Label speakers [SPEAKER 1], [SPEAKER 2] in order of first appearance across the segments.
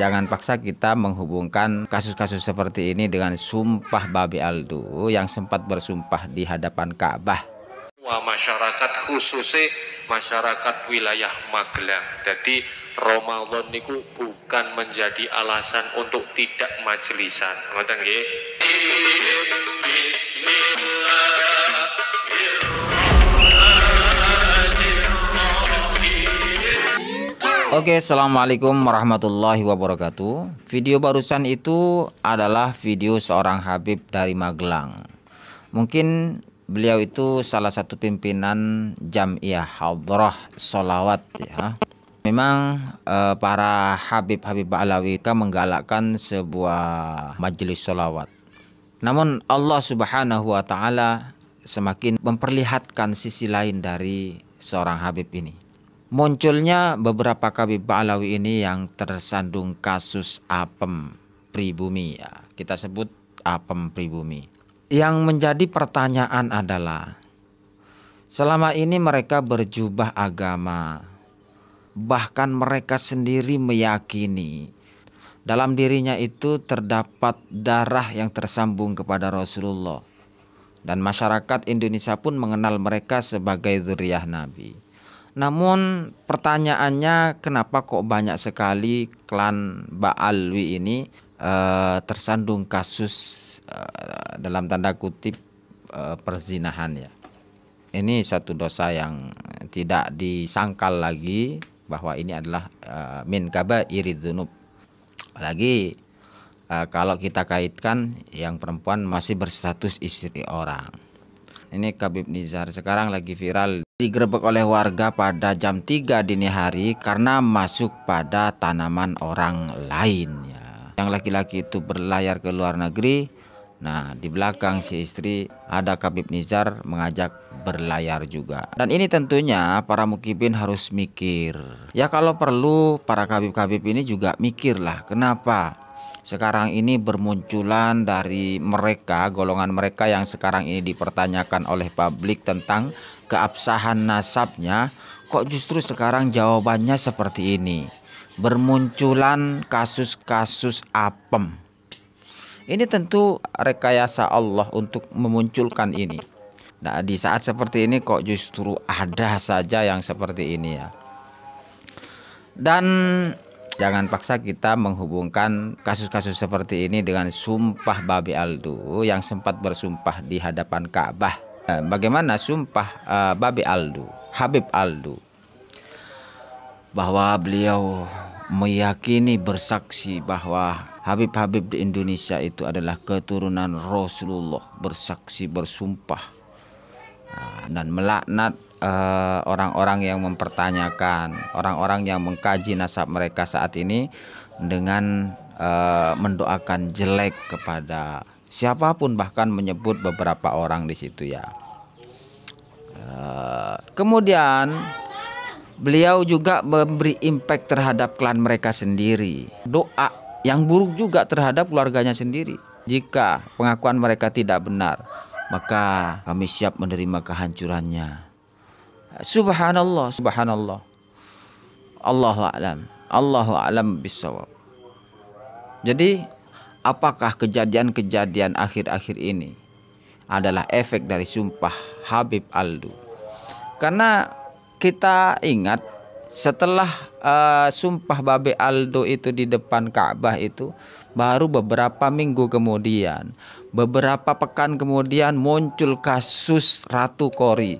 [SPEAKER 1] Jangan paksa kita menghubungkan kasus-kasus seperti ini dengan sumpah Babi Aldu yang sempat bersumpah di hadapan Ka'bah. Masyarakat khususnya masyarakat wilayah Magelang. Jadi Ramadan niku bukan menjadi alasan untuk tidak majelisan. Ngoten nggih. Oke, okay, assalamualaikum warahmatullahi wabarakatuh. Video barusan itu adalah video seorang Habib dari Magelang. Mungkin beliau itu salah satu pimpinan jamiah, Hadroh Solawat ya. Memang eh, para Habib-Habib Alawika menggalakkan sebuah majelis solawat. Namun Allah Subhanahu wa taala semakin memperlihatkan sisi lain dari seorang Habib ini Munculnya beberapa Kabib Ba'lawi ini yang tersandung kasus apem pribumi ya. Kita sebut apem pribumi. Yang menjadi pertanyaan adalah selama ini mereka berjubah agama. Bahkan mereka sendiri meyakini dalam dirinya itu terdapat darah yang tersambung kepada Rasulullah dan masyarakat Indonesia pun mengenal mereka sebagai zuriyah Nabi. Namun pertanyaannya kenapa kok banyak sekali klan Baalwi ini uh, tersandung kasus uh, dalam tanda kutip uh, perzinahan ya. Ini satu dosa yang tidak disangkal lagi bahwa ini adalah uh, min kaba dzunub. Apalagi uh, kalau kita kaitkan yang perempuan masih berstatus istri orang. Ini Kabib Nizar sekarang lagi viral digerebek oleh warga pada jam 3 dini hari karena masuk pada tanaman orang lain ya. Yang laki-laki itu berlayar ke luar negeri. Nah, di belakang si istri ada Kabib Nizar mengajak berlayar juga. Dan ini tentunya para mukibin harus mikir. Ya kalau perlu para kabib-kabib ini juga mikirlah kenapa sekarang ini bermunculan dari mereka golongan mereka yang sekarang ini dipertanyakan oleh publik tentang keabsahan nasabnya, kok justru sekarang jawabannya seperti ini. Bermunculan kasus-kasus apem. Ini tentu rekayasa Allah untuk memunculkan ini. Nah, di saat seperti ini kok justru ada saja yang seperti ini ya. Dan jangan paksa kita menghubungkan kasus-kasus seperti ini dengan sumpah Babi Aldu yang sempat bersumpah di hadapan Ka'bah Eh, bagaimana sumpah uh, eh, Babi Aldo, Habib Aldo bahwa beliau meyakini bersaksi bahwa Habib-habib di Indonesia itu adalah keturunan Rasulullah bersaksi bersumpah eh, dan melaknat orang-orang uh, yang mempertanyakan orang-orang yang mengkaji nasab mereka saat ini dengan uh, mendoakan jelek kepada siapapun bahkan menyebut beberapa orang di situ ya. Eh, kemudian beliau juga memberi impact terhadap klan mereka sendiri. Doa yang buruk juga terhadap keluarganya sendiri. Jika pengakuan mereka tidak benar, maka kami siap menerima kehancurannya. Subhanallah, subhanallah. Allahu a'lam. Allahu a'lam bisawab. Jadi apakah kejadian-kejadian akhir-akhir ini adalah efek dari sumpah Habib Aldo. Karena kita ingat setelah uh, sumpah Babe Aldo itu di depan Ka'bah itu baru beberapa minggu kemudian, beberapa pekan kemudian muncul kasus Ratu Kori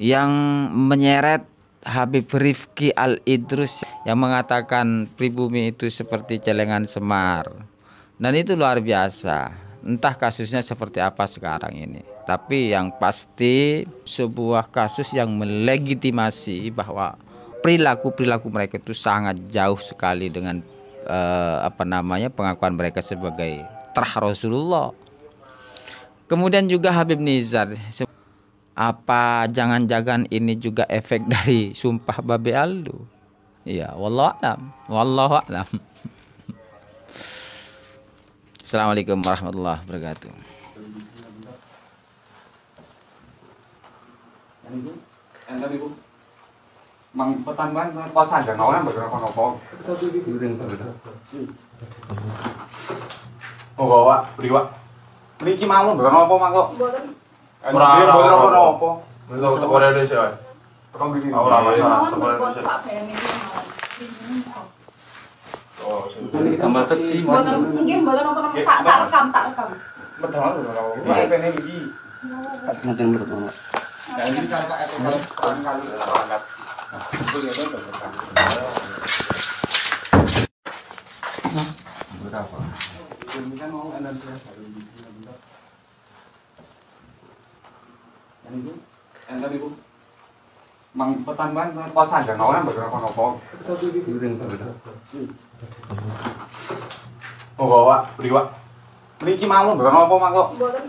[SPEAKER 1] yang menyeret Habib Rifki Al Idrus yang mengatakan pribumi itu seperti celengan semar. Dan itu luar biasa. Entah kasusnya seperti apa sekarang ini. Tapi yang pasti sebuah kasus yang melegitimasi bahwa perilaku-perilaku mereka itu sangat jauh sekali dengan eh, apa namanya pengakuan mereka sebagai terah Rasulullah. Kemudian juga Habib Nizar apa jangan-jangan ini juga efek dari sumpah babe Aldo? Ya, wallahu alam, wallahu alam. Assalamualaikum warahmatullahi wabarakatuh. Mang petang kon sajang kan, bener kono Oh bawa priwak. Niki mau bener apa mang kok? Berapa? Berapa? Berapa? Berapa? Berapa? Berapa? Berapa? Berapa? Berapa? Berapa? Berapa? Berapa? Berapa? Berapa? Ber Kematet sih. Mboten tak rekam tak rekam. Medal lho. Pak kene iki. Ngaten Ya kali Ini kan mau energi Ini bu, enten ibu. Mang petan ban, kau sandang orang berapa nopo? Satu di Monggo, Pak, beri, Pak. Mriki mau mbok napa, Mak, kok? Mboten.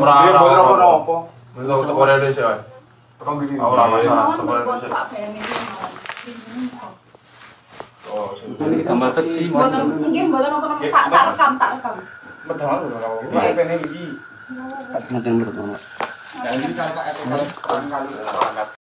[SPEAKER 2] Ora, ora, ora,
[SPEAKER 1] ora. Mboten kok ora ada sih, Pak. Tekan gini. Ora masalah, sabar ya, Mas. Oh, ini kita mbak kecil. Mboten, mungkin mboten napa-napa, tak rekam, tak rekam. Medal ora ora. Pak, ini iki. Nanti mbok napa. Jadi kalau Pak Epen kan kali